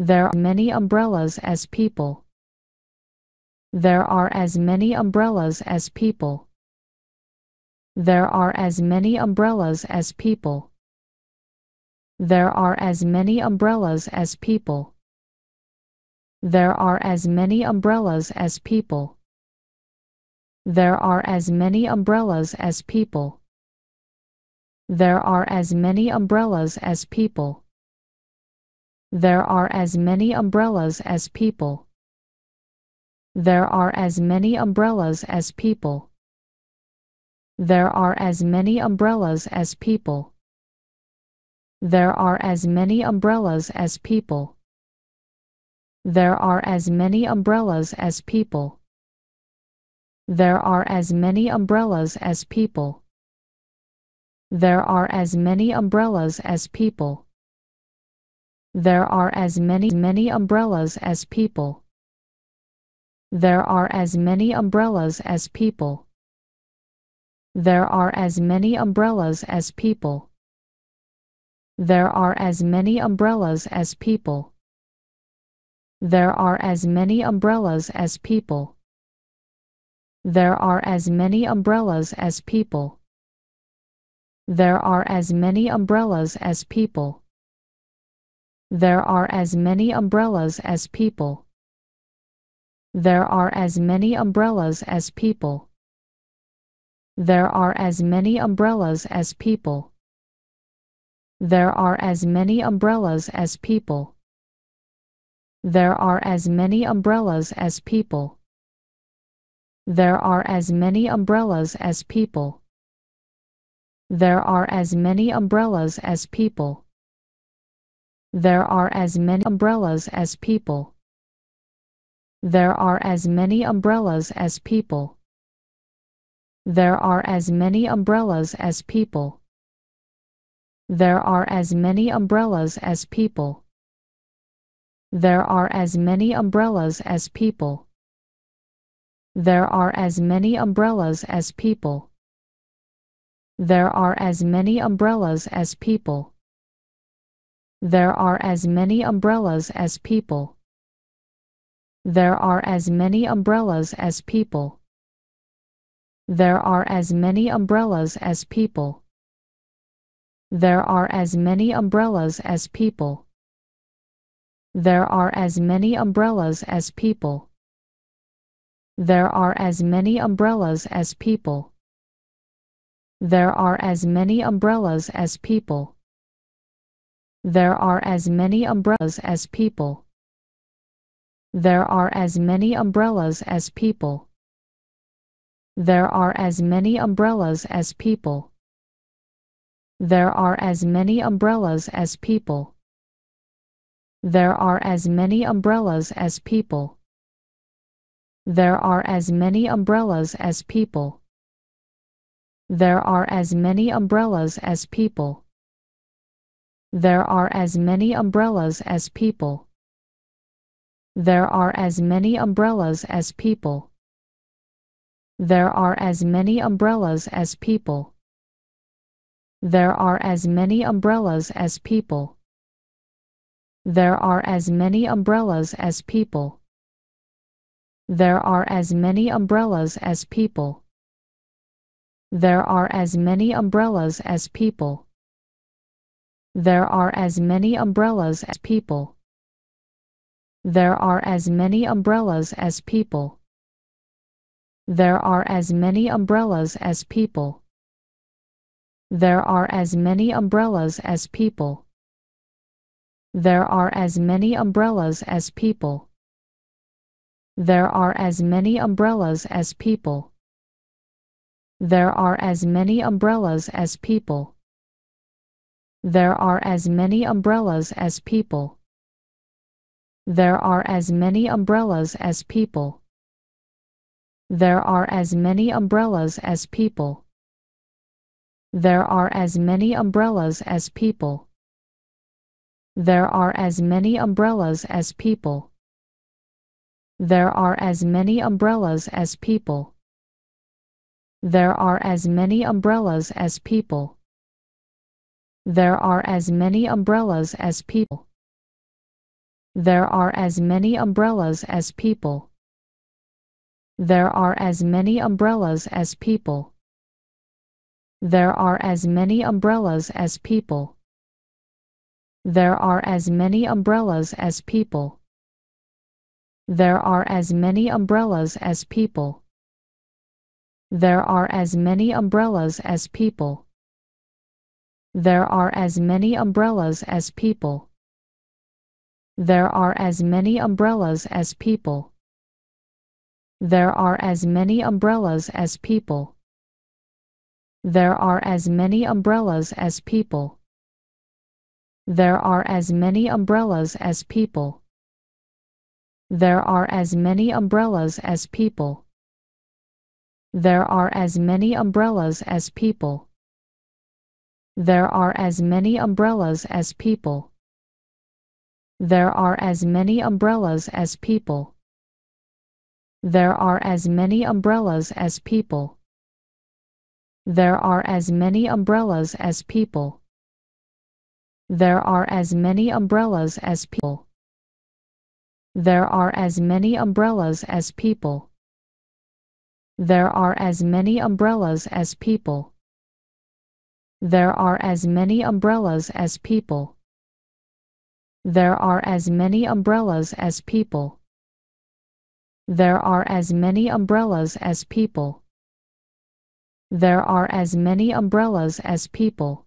There are many umbrellas as people. There are as many umbrellas as people. There are as many umbrellas as people. There are as many umbrellas as people. There are as many umbrellas as people. There are as many umbrellas as people. There are as many umbrellas as people there are as many umbrellas as people. There are as many umbrellas as people. There are as many umbrellas as people. There are as many umbrellas as people. There are as many umbrellas as people. There are as many umbrellas as people. There are as many umbrellas as people. There are as many many umbrellas as people. There are as many umbrellas as people. There are as many umbrellas as people. There are as many umbrellas as people. There are as many umbrellas as people. There are as many umbrellas as people. There are as many umbrellas as people. There are as many umbrellas as people. There are as many umbrellas as people. There are as many umbrellas as people. There are as many umbrellas as people. There are as many umbrellas as people. There are as many umbrellas as people. There are as many umbrellas as people. There are as many umbrellas as people. There are as many umbrellas as people. There are as many umbrellas as people. There are as many umbrellas as people. There are as many umbrellas as people. There are as many umbrellas as people. There are as many umbrellas as people. There are as many umbrellas as people. There are as many umbrellas as people. There are as many umbrellas as people. There are as many umbrellas as people. There are as many umbrellas as people. There are as many umbrellas as people. There are as many umbrellas as people. There are as many umbrellas as people. There are as many umbrellas as people. There are as many umbrellas as people. There are as many umbrellas as people. There are as many umbrellas as people. There are as many umbrellas as people. There are as many umbrellas as people there are as many umbrellas as people. There are as many umbrellas as people. There are as many umbrellas as people. There are as many umbrellas as people. There are as many umbrellas as people. There are as many umbrellas as people. There are as many umbrellas as people. There are as many umbrellas as people. There are as many umbrellas as people. There are as many umbrellas as people. There are as many umbrellas as people. There are as many umbrellas as people. There are as many umbrellas as people. There are as many umbrellas as people there are as many umbrellas as people. There are as many umbrellas as people. There are as many umbrellas as people. There are as many umbrellas as people. There are as many umbrellas as people. There are as many umbrellas as people. There are as many umbrellas as people. There are as many umbrellas as people. There are as many umbrellas as people. There are as many umbrellas as people. There are as many umbrellas as people. There are as many umbrellas as people. There are as many umbrellas as people. There are as many umbrellas as people there are as many umbrellas as people. There are as many umbrellas as people. There are as many umbrellas as people. There are as many umbrellas as people. There are as many umbrellas as people. There are as many umbrellas as people. There are as many umbrellas as people. There are as many umbrellas as people. There are as many umbrellas as people. There are as many umbrellas as people. There are as many umbrellas as people. There are as many umbrellas as people. There are as many umbrellas as people. There are as many umbrellas as people. There are as many umbrellas as people. There are as many umbrellas as people. There are as many umbrellas as people. There are as many umbrellas as people.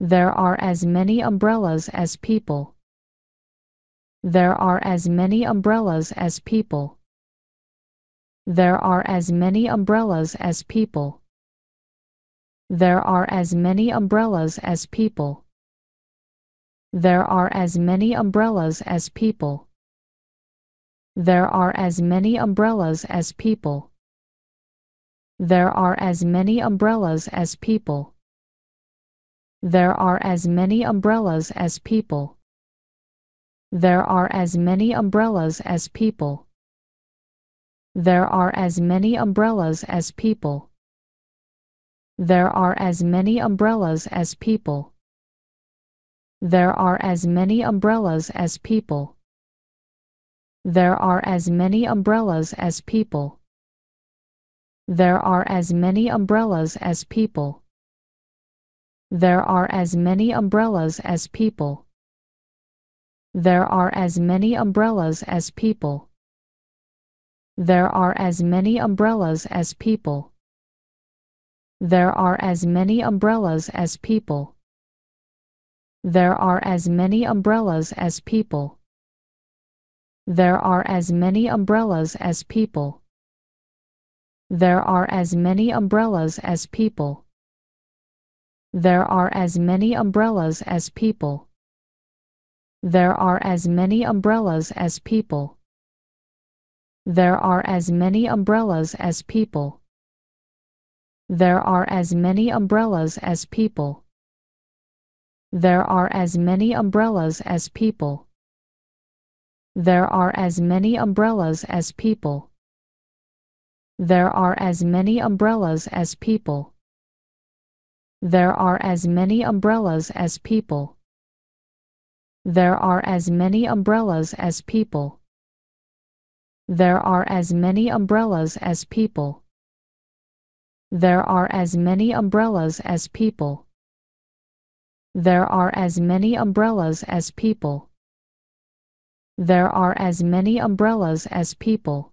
There are as many umbrellas as people. There are as many umbrellas as people. There are as many umbrellas as people. There are as many umbrellas as people. There are as many umbrellas as people. There are as many umbrellas as people. There are as many umbrellas as people. There are as many umbrellas as people. There are as many umbrellas as people. There are as many umbrellas as people. There are as many umbrellas as people. There are as many umbrellas as people. There are as many umbrellas as people. There are as many umbrellas as people. There are as many umbrellas as people. There are as many umbrellas as people. There are as many umbrellas as people. There are as many umbrellas as people. There are as many umbrellas as people. There are as many umbrellas as people. There are as many umbrellas as people. There are as many umbrellas as people. There are as many umbrellas as people. There are as many umbrellas as people there are as many umbrellas as people. There are as many umbrellas as people. There are as many umbrellas as people. There are as many umbrellas as people. There are as many umbrellas as people. There are as many umbrellas as people. There are as many umbrellas as people. There are as many umbrellas as people. There are as many umbrellas as people. There are as many umbrellas as people.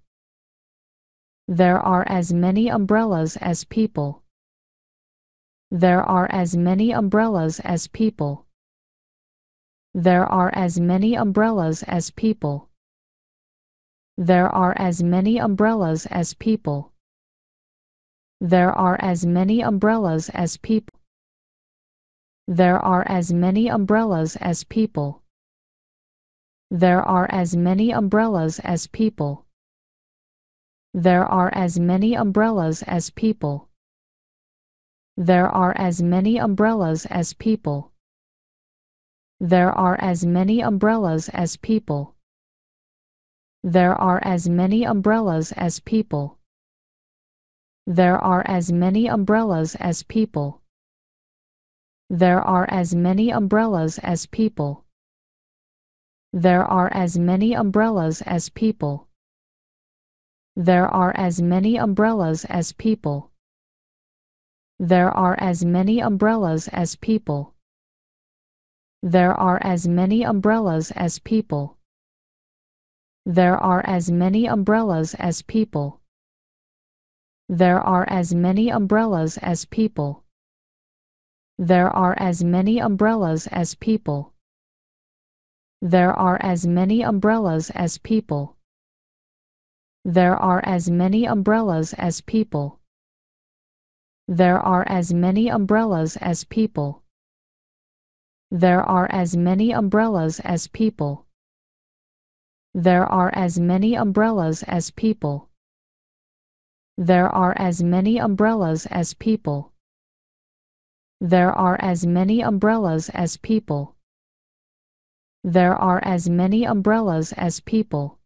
There are as many umbrellas as people. There are as many umbrellas as people. There are as many umbrellas as people. There are as many umbrellas as people. There are as many umbrellas as people. There are as many umbrellas as people. There are as many umbrellas as people. There are as many umbrellas as people. There are as many umbrellas as people. There are as many umbrellas as people. There are as many umbrellas as people there are as many umbrellas as people. There are as many umbrellas as people. There are as many umbrellas as people. There are as many umbrellas as people. There are as many umbrellas as people. There are as many umbrellas as people. There are as many umbrellas as people. There are as many umbrellas as people. There are as many umbrellas as people. There are as many umbrellas as people. There are as many umbrellas as people. There are as many umbrellas as people. There are as many umbrellas as people. There are as many umbrellas as people. There are as many umbrellas as people. There are as many umbrellas as people. There are as many umbrellas as people.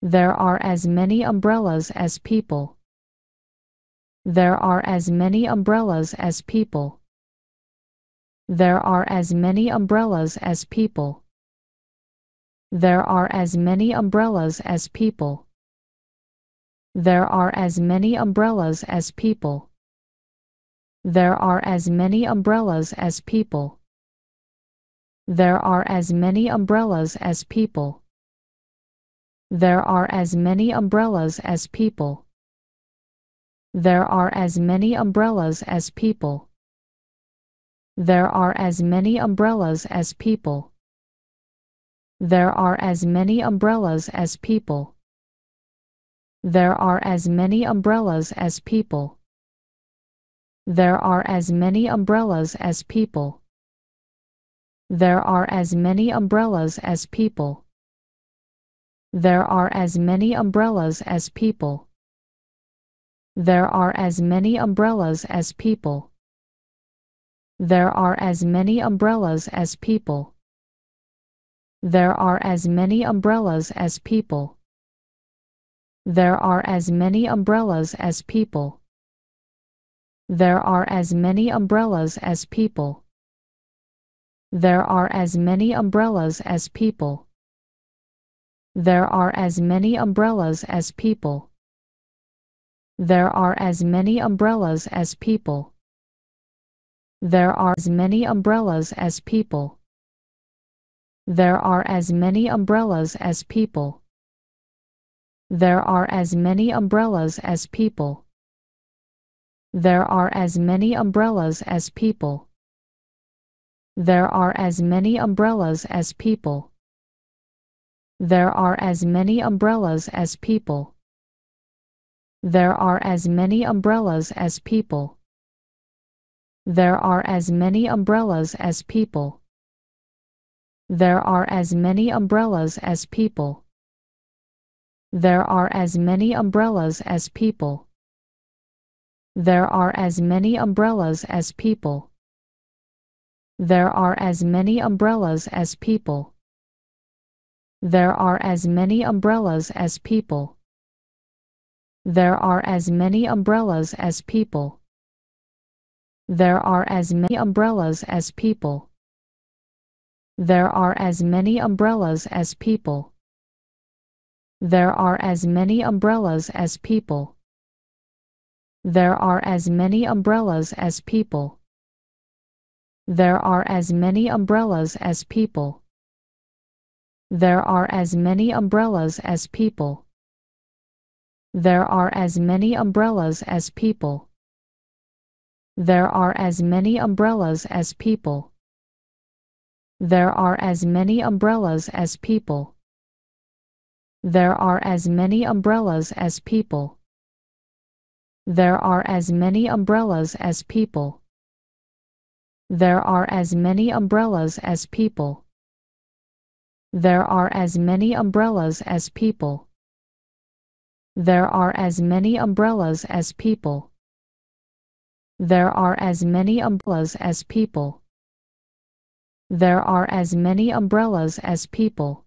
There are as many umbrellas as people. There are as many umbrellas as people. There are as many umbrellas as people. There are as many umbrellas as people. There are as many umbrellas as people. There are as many umbrellas as people. There are as many umbrellas as people. There are as many umbrellas as people. There are as many umbrellas as people. There are as many umbrellas as people. There are as many umbrellas as people. There are as many umbrellas as people. There are as many umbrellas as people. There are as many umbrellas as people. There are as many umbrellas as people. There are as many umbrellas as people. There are as many umbrellas as people. There are as many umbrellas as people. There are as many umbrellas as people. There are as many umbrellas as people. There are as many umbrellas as people. There are as many umbrellas as people. There are as many umbrellas as people. There are as many umbrellas as people. There are as many umbrellas as people there are as many umbrellas as people. There are as many umbrellas as people. There are as many umbrellas as people. There are as many umbrellas as people. There are as many umbrellas as people. There are as many umbrellas as people. There are as many umbrellas as people there are as many umbrellas as people. There are as many umbrellas as people. There are as many umbrellas as people. There are as many umbrellas as people. There are as many umbrellas as people. There are as many umbrellas as people. There are as many umbrellas as people there are as many umbrellas as people. There are as many umbrellas as people. There are as many umbrellas as people. There are as many umbrellas as people. There are as many umbrellas as people. There are as many umbrellas as people. There are as many umbrellas as people there are as many umbrellas as people. There are as many umbrellas as people. There are as many umbrellas as people. There are as many umbrellas as people. There are as many umbrellas as people. There are as many umbrellas as people. There are as many umbrellas as people.